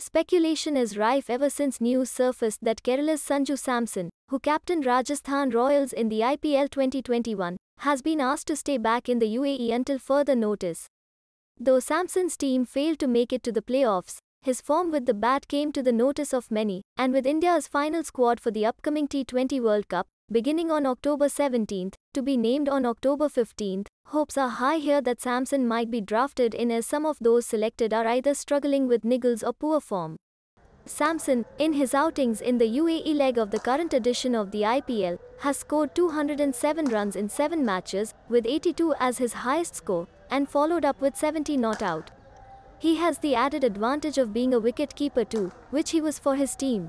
Speculation is rife ever since news surfaced that Kerala's Sanju Samson, who captained Rajasthan Royals in the IPL 2021, has been asked to stay back in the UAE until further notice. Though Samson's team failed to make it to the playoffs, his form with the bat came to the notice of many, and with India's final squad for the upcoming T20 World Cup, beginning on October 17, to be named on October 15. Hopes are high here that Samson might be drafted in as some of those selected are either struggling with niggles or poor form. Samson, in his outings in the UAE leg of the current edition of the IPL, has scored 207 runs in 7 matches, with 82 as his highest score, and followed up with 70 not out. He has the added advantage of being a wicket-keeper too, which he was for his team.